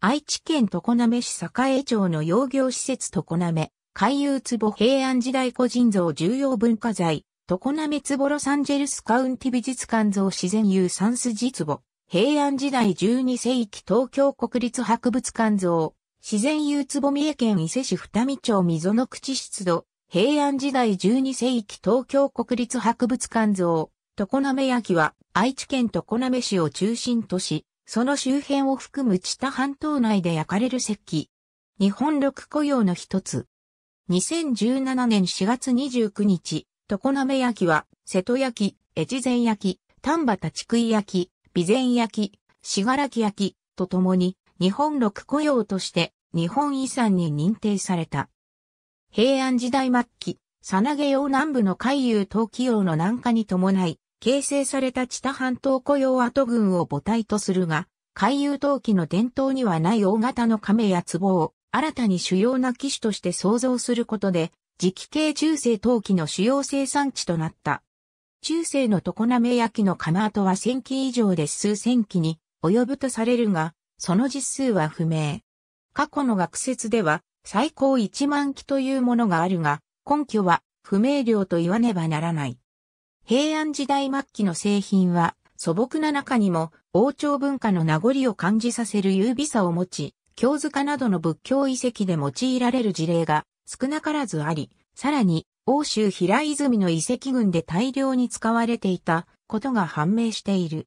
愛知県常滑市栄町の養業施設常滑、海遊壺平安時代個人像重要文化財、常滑壺ロサンジェルスカウンティ美術館像自然遊三筋壺、平安時代12世紀東京国立博物館像、自然遊壺三重県伊勢市二見町溝の口湿度、平安時代12世紀東京国立博物館像、常滑焼は愛知県常滑市を中心とし、その周辺を含む知多半島内で焼かれる石器。日本六雇用の一つ。2017年4月29日、常滑焼は、瀬戸焼、越前焼、丹波立食い焼、備前焼、らき焼とともに、日本六雇用として日本遺産に認定された。平安時代末期、さなげ用南部の海遊陶器用の南下に伴い、形成された知多半島雇用跡群を母体とするが、海遊陶器の伝統にはない大型の亀や壺を新たに主要な機種として創造することで、磁気系中世陶器の主要生産地となった。中世の常滑焼の釜跡は1000機以上で数千機に及ぶとされるが、その実数は不明。過去の学説では最高1万機というものがあるが、根拠は不明瞭と言わねばならない。平安時代末期の製品は素朴な中にも王朝文化の名残を感じさせる優美さを持ち、京塚などの仏教遺跡で用いられる事例が少なからずあり、さらに欧州平泉の遺跡群で大量に使われていたことが判明している。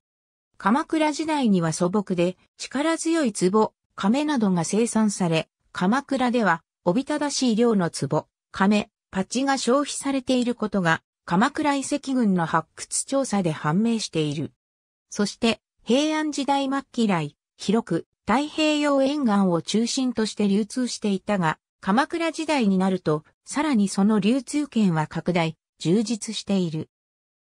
鎌倉時代には素朴で力強い壺、亀などが生産され、鎌倉ではおびただしい量の壺、亀、パチが消費されていることが鎌倉遺跡群の発掘調査で判明している。そして、平安時代末期来、広く太平洋沿岸を中心として流通していたが、鎌倉時代になると、さらにその流通圏は拡大、充実している。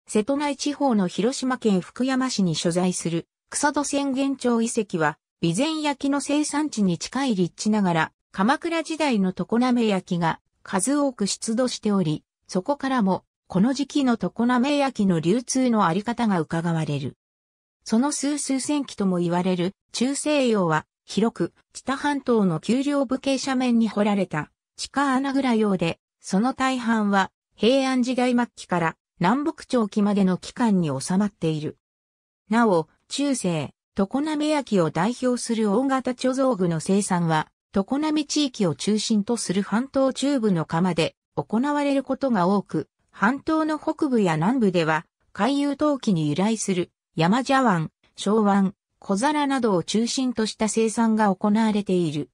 瀬戸内地方の広島県福山市に所在する草戸宣言町遺跡は、備前焼の生産地に近い立地ながら、鎌倉時代の常滑焼が数多く出土しており、そこからもこの時期の常滑焼の流通のあり方が伺われる。その数数千機とも言われる中西洋は広く知多半島の丘陵武家斜面に掘られた地下穴蔵用で、その大半は平安時代末期から南北朝期までの期間に収まっている。なお、中世、常滑焼を代表する大型貯蔵具の生産は、常滑地域を中心とする半島中部の釜で行われることが多く、半島の北部や南部では、海遊陶器に由来する山茶碗、小碗、小皿などを中心とした生産が行われている。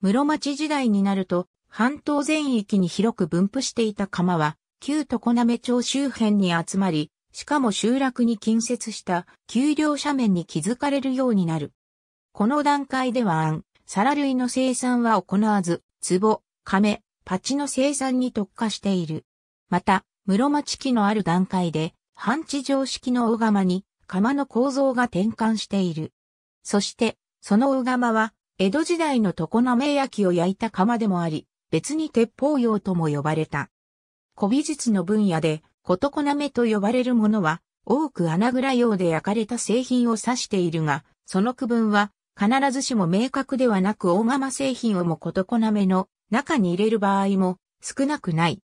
室町時代になると、半島全域に広く分布していた釜は、旧常滑町周辺に集まり、しかも集落に近接した丘陵斜面に築かれるようになる。この段階では案、皿類の生産は行わず、壺、亀、パチの生産に特化している。また、室町期のある段階で、半地上式の大釜に釜の構造が転換している。そして、その大釜は、江戸時代の常名焼を焼いた釜でもあり、別に鉄砲用とも呼ばれた。古美術の分野で、ことこなめと呼ばれるものは、多く穴蔵用で焼かれた製品を指しているが、その区分は、必ずしも明確ではなく大釜製品をもことこなめの中に入れる場合も少なくない。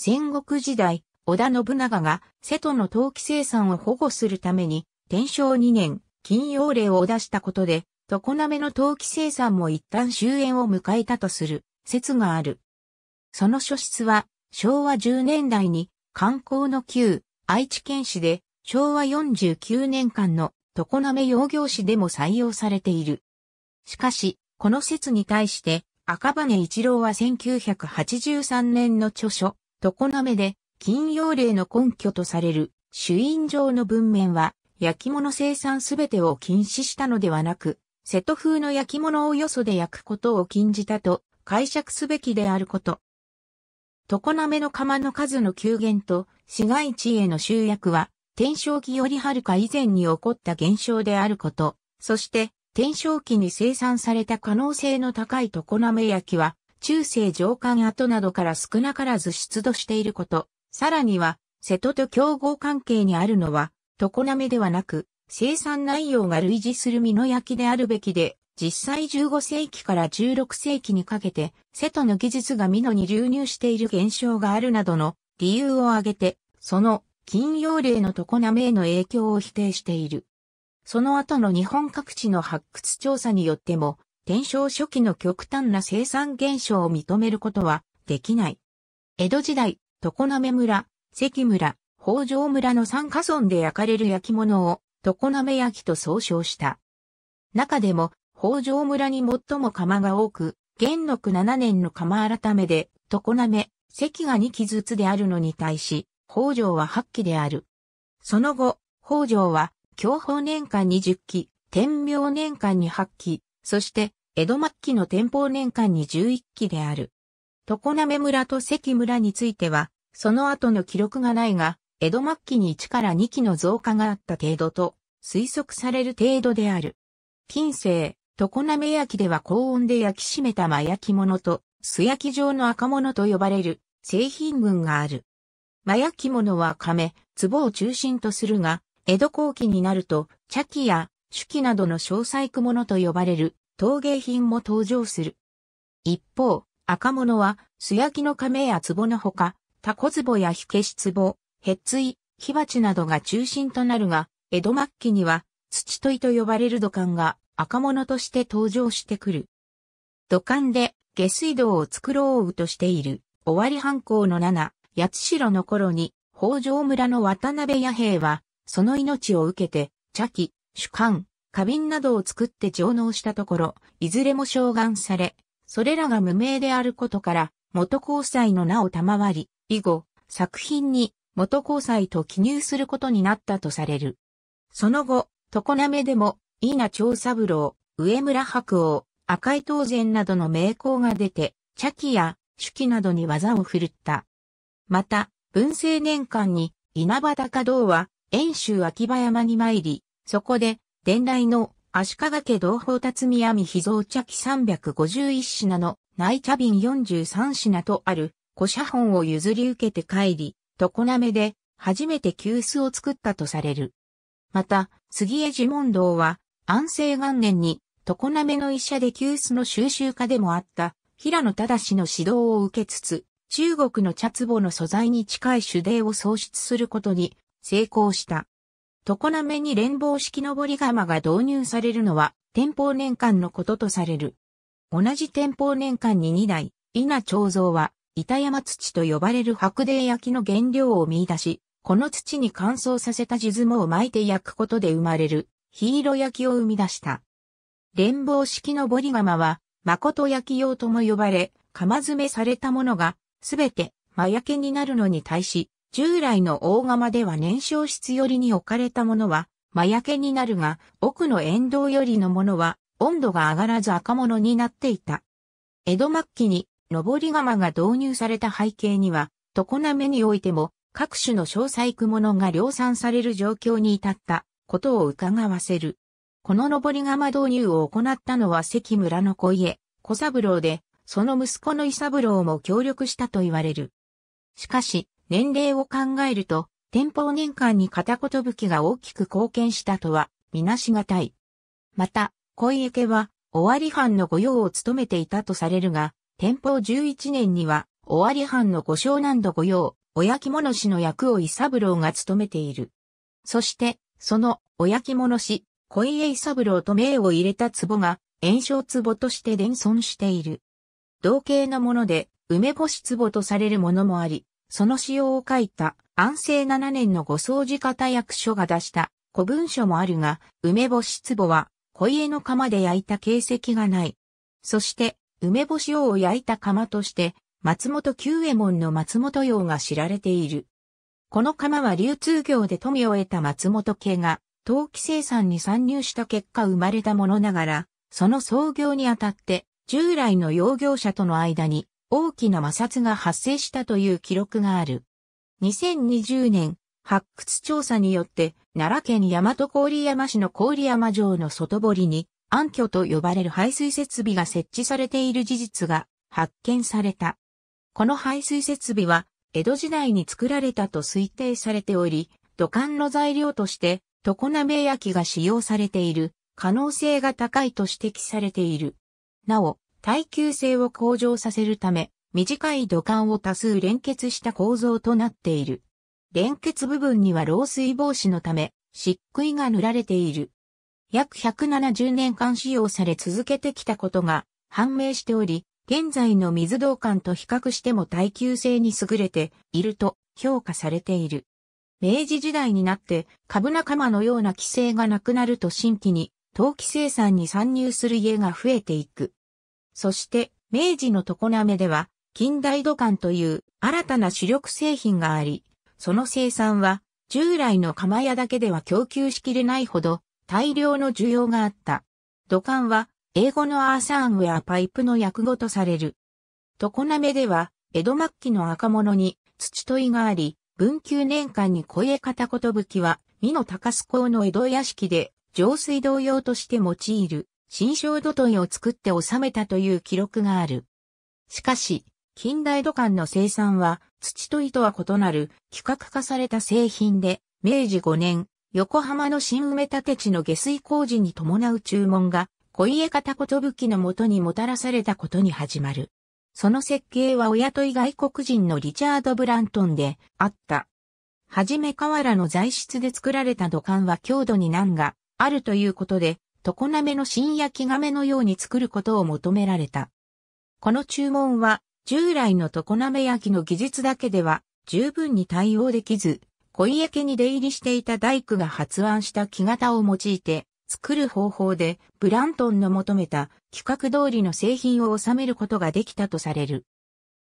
戦国時代、織田信長が瀬戸の陶器生産を保護するために、天正2年、金曜令を出したことで、常滑の陶器生産も一旦終焉を迎えたとする説がある。その書室は、昭和10年代に、観光の旧、愛知県市で、昭和49年間の常滑養業市でも採用されている。しかし、この説に対して、赤羽一郎は1983年の著書、常滑で、金曜令の根拠とされる、朱印状の文面は、焼き物生産すべてを禁止したのではなく、瀬戸風の焼き物をよそで焼くことを禁じたと解釈すべきであること。常滑の釜の数の急減と市街地への集約は、天正期よりはるか以前に起こった現象であること、そして、天正期に生産された可能性の高い常滑焼きは、中世上官跡などから少なからず出土していること、さらには、瀬戸と競合関係にあるのは、常滑ではなく、生産内容が類似する身の焼きであるべきで、実際15世紀から16世紀にかけて、瀬戸の技術が美濃に流入している現象があるなどの理由を挙げて、その金曜例の常滑への影響を否定している。その後の日本各地の発掘調査によっても、天正初期の極端な生産現象を認めることはできない。江戸時代、常滑村、関村、北条村の三家村で焼かれる焼き物を常滑焼きと総称した。中でも、北条村に最も釜が多く、元禄7年の釜改めで、常滑、関が2機ずつであるのに対し、北条は8機である。その後、北条は、享保年間に10機、天明年間に8機、そして、江戸末期の天保年間に11期である。常滑村と関村については、その後の記録がないが、江戸末期に1から2期の増加があった程度と、推測される程度である。近世、常滑焼では高温で焼き締めた真焼き物と、素焼き状の赤物と呼ばれる製品群がある。真焼き物は亀、壺を中心とするが、江戸後期になると、茶器や手器などの小細工物と呼ばれる陶芸品も登場する。一方、赤物は素焼きの亀や壺のほか、タコ壺や火消し壺、へっつい、火鉢などが中心となるが、江戸末期には土といと呼ばれる土管が赤物として登場してくる。土管で下水道を作ろうとしている、終わり藩校の七、八代の頃に、北条村の渡辺野兵は、その命を受けて、茶器、主観、花瓶などを作って上納したところ、いずれも召喚され、それらが無名であることから、元交際の名を賜り、以後、作品に元交際と記入することになったとされる。その後、常滑でも、稲長三郎、上村白王、赤井東前などの名工が出て、茶器や手記などに技を振るった。また、文政年間に稲葉高堂は遠州秋葉山に参り、そこで伝来の足利家同胞辰巳網秘蔵茶器351品の内茶瓶43品とある古写本を譲り受けて帰り、常滑で初めて急須を作ったとされる。また、杉江寺門堂は安政元年に常滑の医者で急須の収集家でもあった平野正の指導を受けつつ、中国の茶壺の素材に近い手泥を創出することに成功した。常滑に連邦式のぼり釜が導入されるのは、天保年間のこととされる。同じ天保年間に2台、稲彫像は、板山土と呼ばれる白泥焼きの原料を見出し、この土に乾燥させた地相を巻いて焼くことで生まれる、火色焼きを生み出した。連邦式のぼり釜は、誠焼き用とも呼ばれ、釜詰めされたものが、すべて、真焼けになるのに対し、従来の大釜では燃焼室寄りに置かれたものは、真焼けになるが、奥の沿道寄りのものは、温度が上がらず赤物になっていた。江戸末期に、上り釜が導入された背景には、常滑においても、各種の小細工物が量産される状況に至ったことを伺わせる。この上り釜導入を行ったのは関村の小家、小三郎で、その息子の伊三郎も協力したと言われる。しかし、年齢を考えると、天保年間に片言武器が大きく貢献したとは、みなしがたい。また、小池は、尾張藩の御用を務めていたとされるが、天保11年には、尾張藩の御湘南度御用、親き物師の役を伊三郎が務めている。そして、その、親き物師、小家伊三郎と名を入れた壺が、炎症壺として伝存している。同型のもので、梅干し壺とされるものもあり、その仕様を書いた安政7年のご掃除方役所が出した古文書もあるが、梅干し壺は小家の釜で焼いた形跡がない。そして、梅干し王を焼いた釜として、松本久右衛門の松本用が知られている。この釜は流通業で富を得た松本家が、陶器生産に参入した結果生まれたものながら、その創業にあたって、従来の養業者との間に大きな摩擦が発生したという記録がある。2020年、発掘調査によって、奈良県大和郡山市の郡山城の外堀に、暗渠と呼ばれる排水設備が設置されている事実が発見された。この排水設備は、江戸時代に作られたと推定されており、土管の材料として、常滑焼が使用されている可能性が高いと指摘されている。なお、耐久性を向上させるため、短い土管を多数連結した構造となっている。連結部分には漏水防止のため、漆喰が塗られている。約170年間使用され続けてきたことが判明しており、現在の水道管と比較しても耐久性に優れていると評価されている。明治時代になって株仲間のような規制がなくなると新規に陶器生産に参入する家が増えていく。そして、明治の常滑では、近代土管という新たな主力製品があり、その生産は、従来の釜屋だけでは供給しきれないほど、大量の需要があった。土管は、英語のアーサーンウェアパイプの訳語とされる。常滑では、江戸末期の若者に土問いがあり、文久年間に小江片言武器は、美の高須港の江戸屋敷で、浄水道用として用いる。新章土問を作って収めたという記録がある。しかし、近代土管の生産は土と糸は異なる規格化された製品で、明治5年、横浜の新埋め立て地の下水工事に伴う注文が、小家方こと器のもとにもたらされたことに始まる。その設計は親とい外国人のリチャード・ブラントンであった。はじめ河原の材質で作られた土管は強度に難があるということで、常滑の新焼き亀のように作ることを求められた。この注文は、従来の常滑焼きの技術だけでは十分に対応できず、小池に出入りしていた大工が発案した木型を用いて、作る方法でブラントンの求めた企画通りの製品を収めることができたとされる。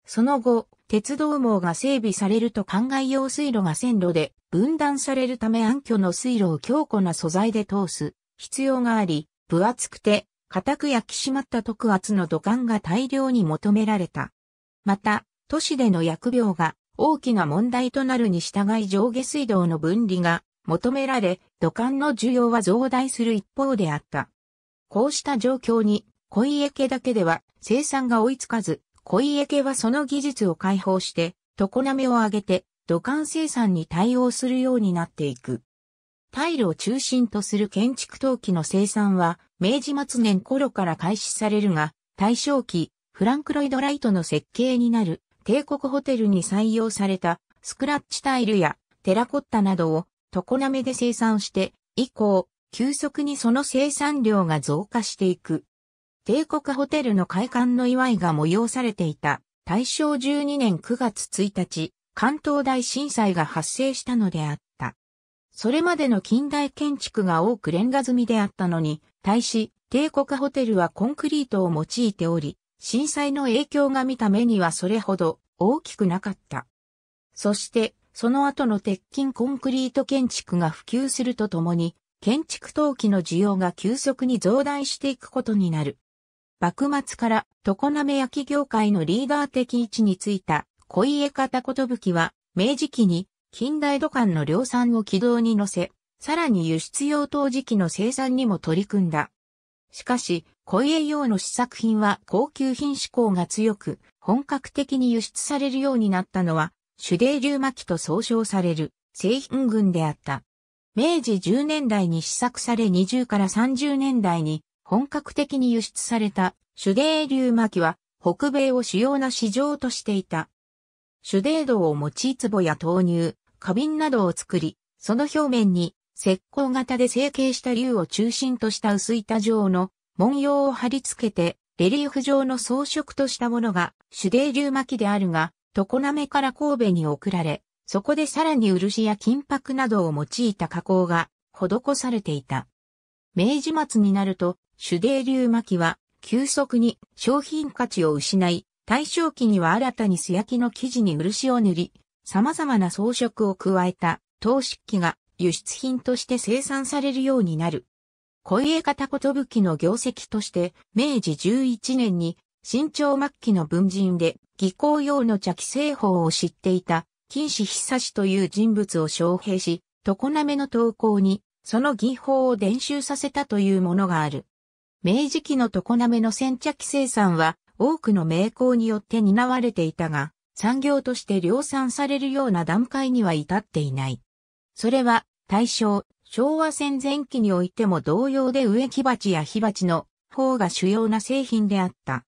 その後、鉄道網が整備されると灌漑用水路が線路で分断されるため暗渠の水路を強固な素材で通す必要があり、分厚くて、固く焼き締まった特圧の土管が大量に求められた。また、都市での薬病が大きな問題となるに従い上下水道の分離が求められ、土管の需要は増大する一方であった。こうした状況に、小池家だけでは生産が追いつかず、小池家はその技術を解放して、常滑を上げて、土管生産に対応するようになっていく。タイルを中心とする建築陶器の生産は、明治末年頃から開始されるが、大正期、フランクロイド・ライトの設計になる、帝国ホテルに採用された、スクラッチタイルや、テラコッタなどを、常滑で生産して、以降、急速にその生産量が増加していく。帝国ホテルの開館の祝いが催されていた、大正12年9月1日、関東大震災が発生したのであった。それまでの近代建築が多くレンガ積みであったのに、対し、帝国ホテルはコンクリートを用いており、震災の影響が見た目にはそれほど大きくなかった。そして、その後の鉄筋コンクリート建築が普及するとともに、建築陶器の需要が急速に増大していくことになる。幕末から常滑焼業界のリーダー的位置についた小家方ことぶきは、明治期に近代土管の量産を軌道に乗せ、さらに輸出用陶磁器の生産にも取り組んだ。しかし、小家用の試作品は高級品志向が強く、本格的に輸出されるようになったのは、手泥流巻と総称される製品群であった。明治10年代に試作され20から30年代に本格的に輸出された手泥流巻は北米を主要な市場としていた。手泥道を用い壺や投入、花瓶などを作り、その表面に石膏型で成形した竜を中心とした薄板状の文様を貼り付けて、レリーフ状の装飾としたものが手泥竜巻であるが、常滑から神戸に送られ、そこでさらに漆や金箔などを用いた加工が施されていた。明治末になると、手泥竜巻は急速に商品価値を失い、大正期には新たに素焼きの生地に漆を塗り、様々な装飾を加えた陶漆器が輸出品として生産されるようになる。小家方寿の業績として、明治11年に、新朝末期の文人で、技巧用の茶器製法を知っていた、金子久志という人物を招聘し、常滑の投稿に、その技法を伝習させたというものがある。明治期の常滑の煎茶器生産は、多くの名工によって担われていたが、産業として量産されるような段階には至っていない。それは大正、昭和戦前期においても同様で植木鉢や火鉢の方が主要な製品であった。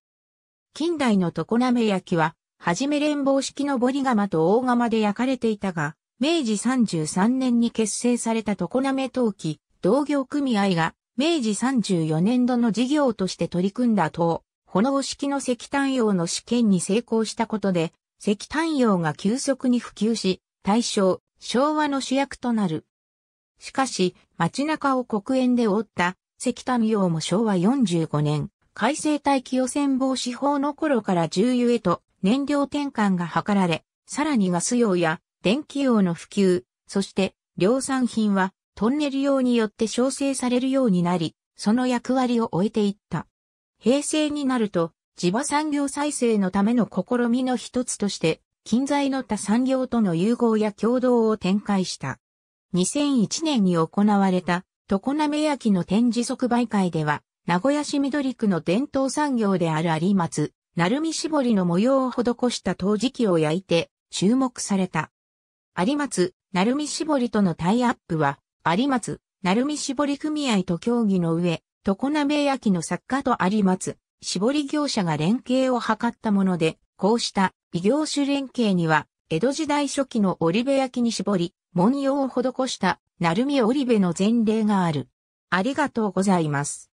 近代の常滑焼きは、はじめ連棒式のボリガマと大釜で焼かれていたが、明治33年に結成された常滑陶器、同業組合が、明治34年度の事業として取り組んだ等、炎式の石炭用の試験に成功したことで、石炭用が急速に普及し、大正、昭和の主役となる。しかし、街中を黒煙で覆った石炭用も昭和45年、改正大気汚染防止法の頃から重油へと燃料転換が図られ、さらにガス用や電気用の普及、そして量産品はトンネル用によって調整されるようになり、その役割を終えていった。平成になると地場産業再生のための試みの一つとして、近在の他産業との融合や共同を展開した。2001年に行われた、常滑焼の展示即売会では、名古屋市緑区の伝統産業である有松、鳴海絞りの模様を施した陶磁器を焼いて、注目された。有松、鳴海絞りとのタイアップは、有松、鳴海絞り組合と協議の上、常滑焼の作家と有松、絞り業者が連携を図ったもので、こうした異業種連携には、江戸時代初期の織部焼に絞り、文様を施した、鳴海織部の前例がある。ありがとうございます。